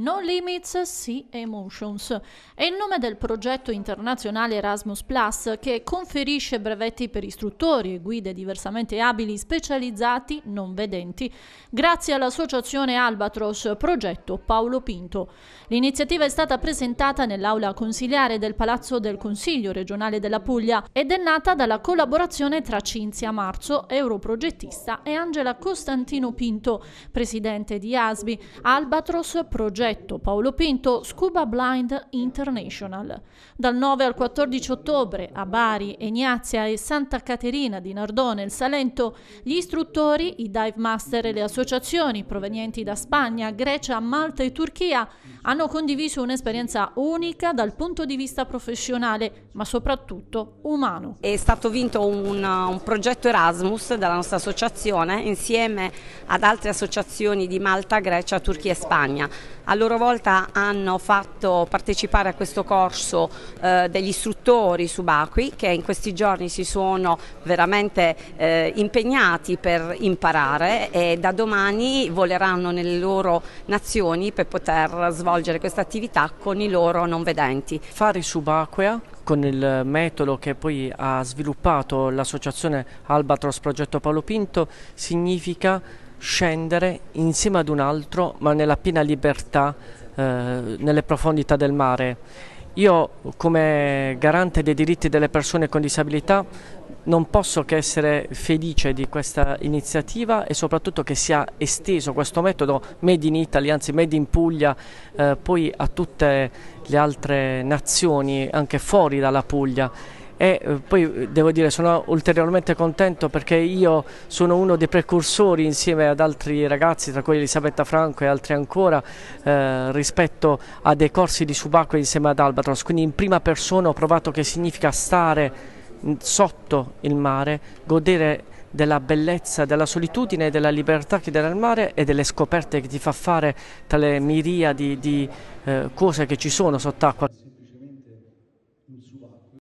No Limits Sea Emotions è il nome del progetto internazionale Erasmus Plus che conferisce brevetti per istruttori e guide diversamente abili specializzati non vedenti grazie all'associazione Albatros Progetto Paolo Pinto. L'iniziativa è stata presentata nell'aula consiliare del Palazzo del Consiglio regionale della Puglia ed è nata dalla collaborazione tra Cinzia Marzo, europrogettista, e Angela Costantino Pinto, presidente di ASBI, Albatros Progetto progetto Paolo Pinto Scuba Blind International. Dal 9 al 14 ottobre a Bari, Egnazia e Santa Caterina di Nardone, il Salento, gli istruttori, i dive master e le associazioni provenienti da Spagna, Grecia, Malta e Turchia hanno condiviso un'esperienza unica dal punto di vista professionale, ma soprattutto umano. È stato vinto un, un progetto Erasmus dalla nostra associazione insieme ad altre associazioni di Malta, Grecia, Turchia e Spagna. A loro volta hanno fatto partecipare a questo corso eh, degli istruttori subacquei che in questi giorni si sono veramente eh, impegnati per imparare e da domani voleranno nelle loro nazioni per poter svolgere svolgere questa attività con i loro non vedenti. Fare subacquea con il metodo che poi ha sviluppato l'associazione Albatros Progetto Paolo Pinto significa scendere insieme ad un altro ma nella piena libertà eh, nelle profondità del mare. Io come garante dei diritti delle persone con disabilità non posso che essere felice di questa iniziativa e soprattutto che sia esteso questo metodo Made in Italy, anzi Made in Puglia, eh, poi a tutte le altre nazioni anche fuori dalla Puglia. E eh, poi eh, devo dire sono ulteriormente contento perché io sono uno dei precursori insieme ad altri ragazzi, tra cui Elisabetta Franco e altri ancora, eh, rispetto a dei corsi di subacquea insieme ad Albatros. Quindi in prima persona ho provato che significa stare sotto il mare, godere della bellezza, della solitudine e della libertà che dà il mare e delle scoperte che ti fa fare tra le miriadi di eh, cose che ci sono sott'acqua.